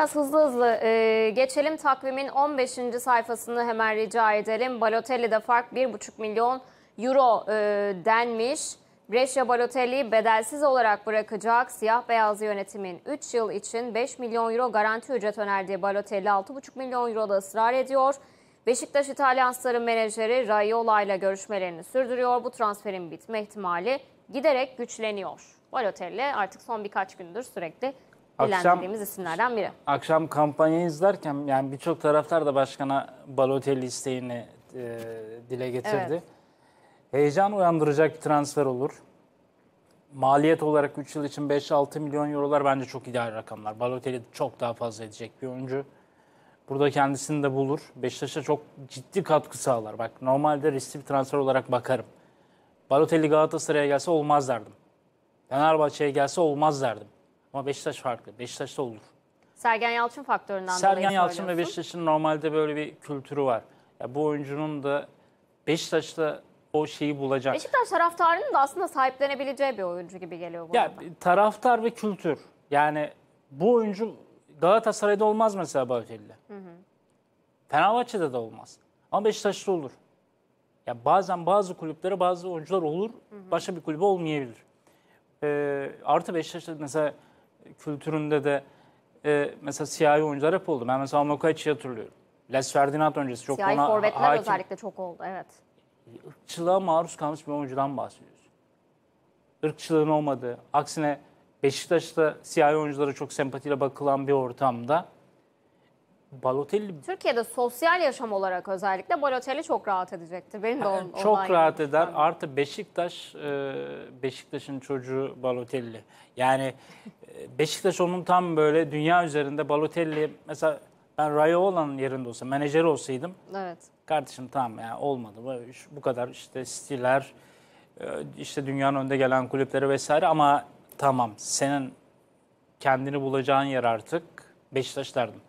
Biraz hızlı hızlı e, geçelim takvimin 15. sayfasını hemen rica edelim. Balotelli'de fark 1,5 milyon euro e, denmiş. Brescia Balotelli bedelsiz olarak bırakacak siyah beyaz yönetimin 3 yıl için 5 milyon euro garanti ücret önerdiği Balotelli 6,5 milyon euro da ısrar ediyor. Beşiktaş İtalyan starı menajeri Raiola ile görüşmelerini sürdürüyor. Bu transferin bitme ihtimali giderek güçleniyor. Balotelli artık son birkaç gündür sürekli Dillendirdiğimiz isimlerden biri. Akşam kampanyayı izlerken yani birçok taraftar da başkana Balotelli isteğini e, dile getirdi. Evet. Heyecan uyandıracak bir transfer olur. Maliyet olarak 3 yıl için 5-6 milyon eurolar bence çok ideal rakamlar. Balotelli çok daha fazla edecek bir oyuncu. Burada kendisini de bulur. Beşiktaş'a çok ciddi katkı sağlar. Bak normalde riskli bir transfer olarak bakarım. Balotelli Galatasaray'a gelse olmaz derdim. Fenerbahçe'ye gelse olmaz derdim. Ama Beşiktaş farklı. Beşiktaş'ta olur. Sergen Yalçın faktöründen Sergen dolayı Yalçın ve Beşiktaş'ın normalde böyle bir kültürü var. Ya bu oyuncunun da Beşiktaş'ta o şeyi bulacak. Beşiktaş taraftarının da aslında sahiplenebileceği bir oyuncu gibi geliyor bu ya, arada. Taraftar ve kültür. Yani bu oyuncu Galatasaray'da olmaz mesela Balotelli'de. Fenerbahçe'de de olmaz. Ama Beşiktaş'ta olur. Ya bazen bazı kulüplere bazı oyuncular olur, hı hı. başka bir kulübe olmayabilir. Ee, artı Beşiktaş'ta mesela kültüründe de e, mesela siyahi oyuncular hep oldu. Ben mesela Mokaç'ı hatırlıyorum. Les Ferdinand öncesi çok siyahi ona forvetler özellikle çok oldu evet. Irkçılığa maruz kalmış bir oyuncudan bahsediyoruz. Irkçılığın olmadığı, aksine Beşiktaş'ta siyahi oyunculara çok sempatiyle bakılan bir ortamda Balotelli Türkiye'de sosyal yaşam olarak özellikle Balotelli çok rahat edecektir. Benim de on, çok rahat eder. Yani. Artı Beşiktaş e, Beşiktaş'ın çocuğu Balotelli. Yani e, Beşiktaş onun tam böyle dünya üzerinde Balotelli mesela ben Rayola'nın yerinde olsa menajer olsaydım. Evet. Kardeşim tamam ya olmadı. Bu kadar işte stiler e, işte dünyanın önde gelen kulüpleri vesaire ama tamam senin kendini bulacağın yer artık Beşiktaş derdim.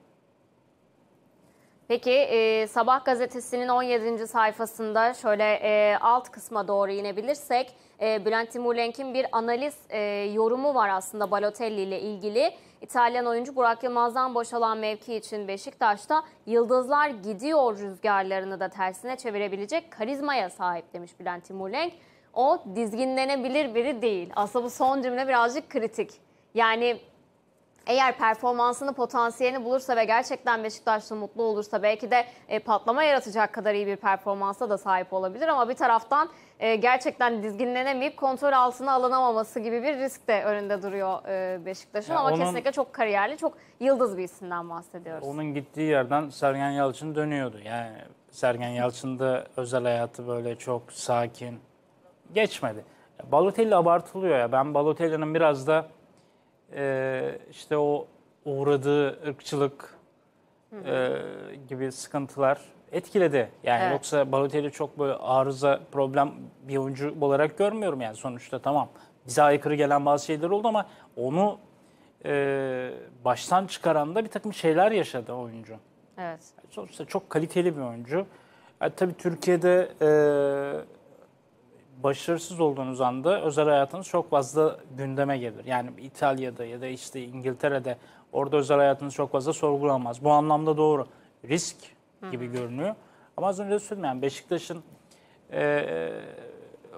Peki e, Sabah gazetesinin 17. sayfasında şöyle e, alt kısma doğru inebilirsek e, Bülent Timurlenk'in bir analiz e, yorumu var aslında Balotelli ile ilgili. İtalyan oyuncu Burak Yılmaz'dan boşalan mevki için Beşiktaş'ta yıldızlar gidiyor rüzgarlarını da tersine çevirebilecek karizmaya sahip demiş Bülent Timurlenk. O dizginlenebilir biri değil. Aslında bu son cümle birazcık kritik. Yani eğer performansını, potansiyelini bulursa ve gerçekten Beşiktaş'ta mutlu olursa belki de e, patlama yaratacak kadar iyi bir performansa da sahip olabilir. Ama bir taraftan e, gerçekten dizginlenemeyip kontrol altına alınamaması gibi bir risk de önünde duruyor e, Beşiktaş'ın. Ama onun, kesinlikle çok kariyerli, çok yıldız bir isimden bahsediyoruz. Onun gittiği yerden Sergen Yalçın dönüyordu. Yani Sergen Yalçın'da özel hayatı böyle çok sakin geçmedi. Balotelli abartılıyor ya. Ben Balotelli'nin biraz da e, işte o uğradığı ırkçılık e, gibi sıkıntılar etkiledi. Yani Evet. yoksa Balotelli çok böyle arıza problem bir oyuncu olarak görmüyorum yani sonuçta tamam. Bize aykırı gelen bazı şeyler oldu ama onu e, baştan çıkaran da bir takım şeyler yaşadı oyuncu. Evet. Sonuçta çok kaliteli bir oyuncu. Ha, e, tabii Türkiye'de e, başarısız olduğunuz anda özel hayatınız çok fazla gündeme gelir. Yani İtalya'da ya da işte İngiltere'de orada özel hayatınız çok fazla sorgulanmaz. Bu anlamda doğru. Risk gibi Hı-hı. görünüyor. Ama az önce söyledim yani Beşiktaş'ın e,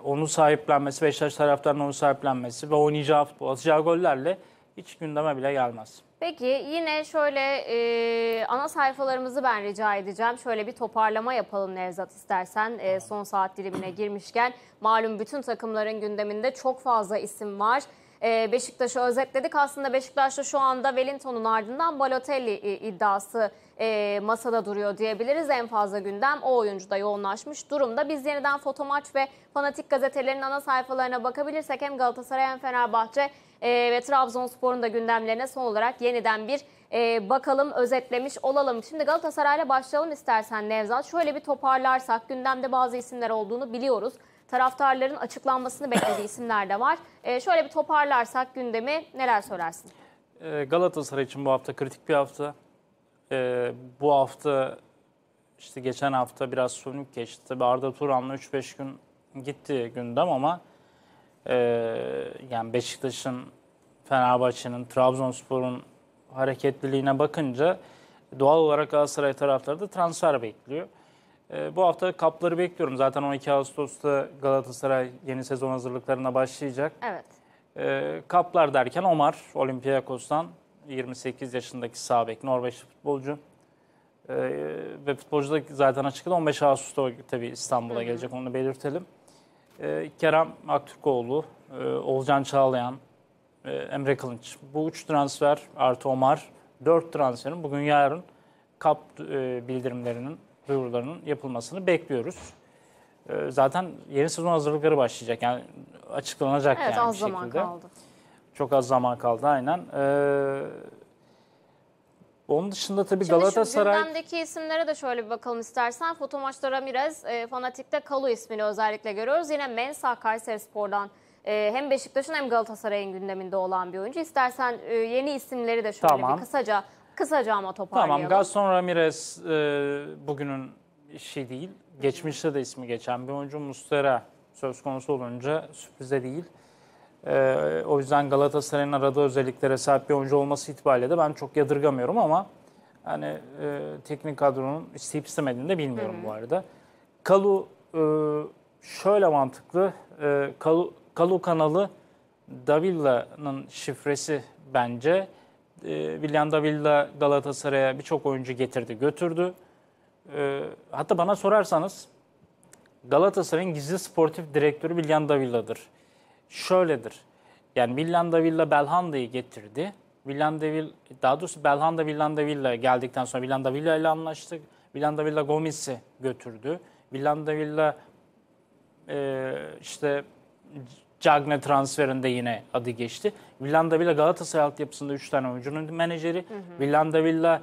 onu sahiplenmesi, Beşiktaş taraftarının onu sahiplenmesi ve oynayacağı futbol, atacağı gollerle hiç gündeme bile gelmez. Peki yine şöyle e, ana sayfalarımızı ben rica edeceğim. Şöyle bir toparlama yapalım Nevzat istersen e, son saat dilimine girmişken. Malum bütün takımların gündeminde çok fazla isim var. Ee, Beşiktaş'ı özetledik. Aslında Beşiktaş'ta şu anda Wellington'un ardından Balotelli e, iddiası e, masada duruyor diyebiliriz. En fazla gündem o oyuncuda yoğunlaşmış durumda. Biz yeniden Fotomaç ve Fanatik gazetelerin ana sayfalarına bakabilirsek hem Galatasaray hem Fenerbahçe e, ve Trabzonspor'un da gündemlerine son olarak yeniden bir bakalım özetlemiş olalım. Şimdi Galatasaray'la başlayalım istersen Nevzat. Şöyle bir toparlarsak gündemde bazı isimler olduğunu biliyoruz taraftarların açıklanmasını beklediği isimler de var. E, şöyle bir toparlarsak gündemi neler söylersin? E, Galatasaray için bu hafta kritik bir hafta. E, bu hafta işte geçen hafta biraz sönük geçti. Tabii Arda Turan'la 3-5 gün gitti gündem ama e, yani Beşiktaş'ın, Fenerbahçe'nin, Trabzonspor'un hareketliliğine bakınca doğal olarak Galatasaray taraftarı da transfer bekliyor. Ee, bu hafta kapları bekliyorum. Zaten 12 Ağustos'ta Galatasaray yeni sezon hazırlıklarına başlayacak. Evet. Ee, kaplar derken Omar Olympiakos'tan 28 yaşındaki sağ Norveçli futbolcu. Ee, ve futbolcu da zaten açıkladı 15 Ağustos'ta tabii İstanbul'a gelecek onu belirtelim. Kerem Aktürkoğlu, e, Olcan Çağlayan, e, Emre Kılınç. Bu 3 transfer artı Omar 4 transferin bugün yarın kap e, bildirimlerinin duyurularının yapılmasını bekliyoruz. Ee, zaten yeni sezon hazırlıkları başlayacak. Yani açıklanacak evet, yani az zaman şekilde. kaldı. Çok az zaman kaldı aynen. Ee, onun dışında tabii Şimdi Galatasaray... Şimdi gündemdeki isimlere de şöyle bir bakalım istersen. Foto maçta Ramirez, e, Fanatik'te Kalu ismini özellikle görüyoruz. Yine Mensah Kayseri Spor'dan e, hem Beşiktaş'ın hem Galatasaray'ın gündeminde olan bir oyuncu. İstersen e, yeni isimleri de şöyle tamam. bir kısaca Kısaca ama toparlayalım. Tamam Gaston Ramirez e, bugünün işi değil. Geçmişte de ismi geçen bir oyuncu Mustera söz konusu olunca sürprize değil. E, o yüzden Galatasaray'ın aradığı özelliklere sahip bir oyuncu olması itibariyle de ben çok yadırgamıyorum ama hani e, teknik kadronun isteyip istemediğini de bilmiyorum Hı-hı. bu arada. Kalu e, şöyle mantıklı. E, Kalu, Kalu kanalı Davila'nın şifresi bence e, ee, Davila Galatasaray'a birçok oyuncu getirdi, götürdü. Ee, hatta bana sorarsanız Galatasaray'ın gizli sportif direktörü Willian Davilla'dır. Şöyledir. Yani Willian Davila Belhanda'yı getirdi. Willian Davila, daha doğrusu Belhanda Willian Davila geldikten sonra Willian Davila ile anlaştık. Willian Davila Gomis'i götürdü. Willian Davila, e, işte Cagne transferinde yine adı geçti. Villanda Villa Galatasaray altyapısında 3 tane oyuncunun menajeri. Hı hı. Villanda Villa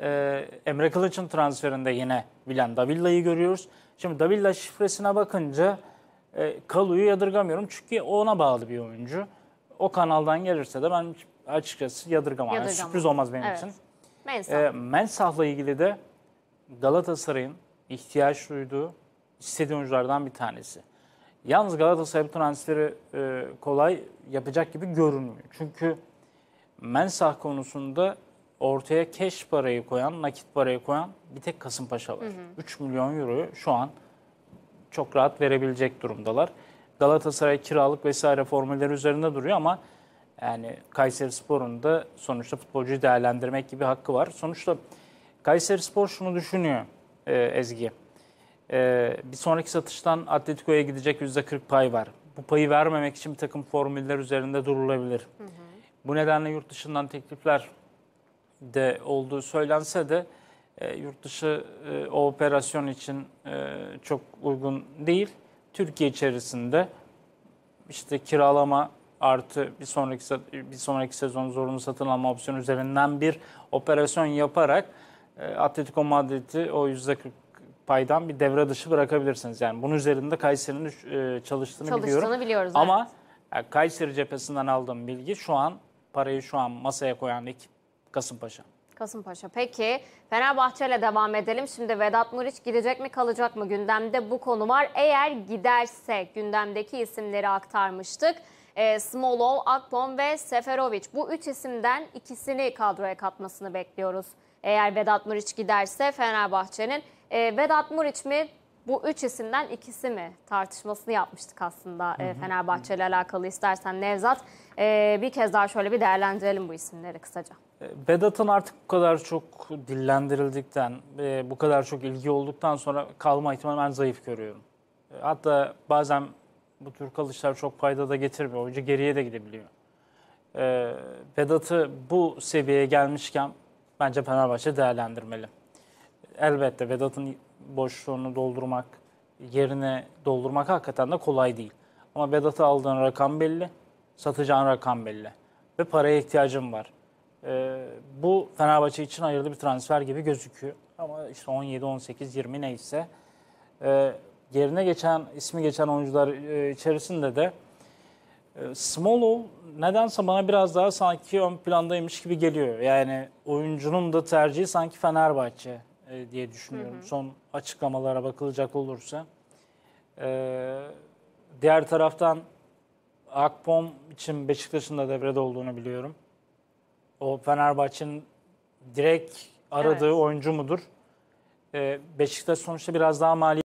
e, Emre Kılıç'ın transferinde yine Villanda Villa'yı görüyoruz. Şimdi Davilla şifresine bakınca e, Kalu'yu yadırgamıyorum çünkü ona bağlı bir oyuncu. O kanaldan gelirse de ben açıkçası yadırgamam. Yani sürpriz olmaz benim evet. için. Mensah. E, Mensah'la ilgili de Galatasaray'ın ihtiyaç duyduğu istediği oyunculardan bir tanesi. Yalnız Galatasaray transferi e, kolay yapacak gibi görünmüyor. Çünkü mensah konusunda ortaya keş parayı koyan, nakit parayı koyan bir tek Kasımpaşa var. Hı hı. 3 milyon euroyu şu an çok rahat verebilecek durumdalar. Galatasaray kiralık vesaire formülleri üzerinde duruyor ama yani Kayseri Spor'un da sonuçta futbolcuyu değerlendirmek gibi hakkı var. Sonuçta Kayseri Spor şunu düşünüyor e, Ezgi e, bir sonraki satıştan Atletico'ya gidecek %40 pay var. Bu payı vermemek için bir takım formüller üzerinde durulabilir. Hı hı. Bu nedenle yurt dışından teklifler de olduğu söylense de e, yurt dışı e, o operasyon için e, çok uygun değil. Türkiye içerisinde işte kiralama artı bir sonraki bir sonraki sezon zorunlu satın alma opsiyonu üzerinden bir operasyon yaparak e, Atletico Madrid'i o %40 paydan bir devre dışı bırakabilirsiniz. Yani bunun üzerinde Kayseri'nin e, çalıştığını, çalıştığını biliyorum. biliyoruz. Ama yani Kayseri cephesinden aldığım bilgi şu an parayı şu an masaya koyan ekip Kasımpaşa. Kasımpaşa. Peki Fenerbahçe ile devam edelim. Şimdi Vedat Muriç gidecek mi kalacak mı? Gündemde bu konu var. Eğer giderse gündemdeki isimleri aktarmıştık. E, Smolov, Akpom ve Seferovic. Bu üç isimden ikisini kadroya katmasını bekliyoruz. Eğer Vedat Muriç giderse Fenerbahçe'nin e, Vedat Muriç mi bu üç isimden ikisi mi tartışmasını yapmıştık aslında e, Fenerbahçe ile alakalı istersen Nevzat. E, bir kez daha şöyle bir değerlendirelim bu isimleri kısaca. E, Vedat'ın artık bu kadar çok dillendirildikten, e, bu kadar çok ilgi olduktan sonra kalma ihtimalini ben zayıf görüyorum. E, hatta bazen bu tür kalışlar çok fayda da getirmiyor. Oyuncu geriye de gidebiliyor. E, Vedat'ı bu seviyeye gelmişken bence Fenerbahçe değerlendirmeli elbette Vedat'ın boşluğunu doldurmak yerine doldurmak hakikaten de kolay değil. Ama Vedat'a aldığın rakam belli, satacağın rakam belli ve paraya ihtiyacın var. Ee, bu Fenerbahçe için hayırlı bir transfer gibi gözüküyor. Ama işte 17, 18, 20 neyse. Ee, yerine geçen, ismi geçen oyuncular e, içerisinde de e, Smallov nedense bana biraz daha sanki ön plandaymış gibi geliyor. Yani oyuncunun da tercihi sanki Fenerbahçe e, diye düşünüyorum. Hı hı. Son açıklamalara bakılacak olursa. E, diğer taraftan Akpom için Beşiktaş'ın da devrede olduğunu biliyorum. O Fenerbahçe'nin direkt aradığı evet. oyuncu mudur? E, Beşiktaş sonuçta biraz daha mali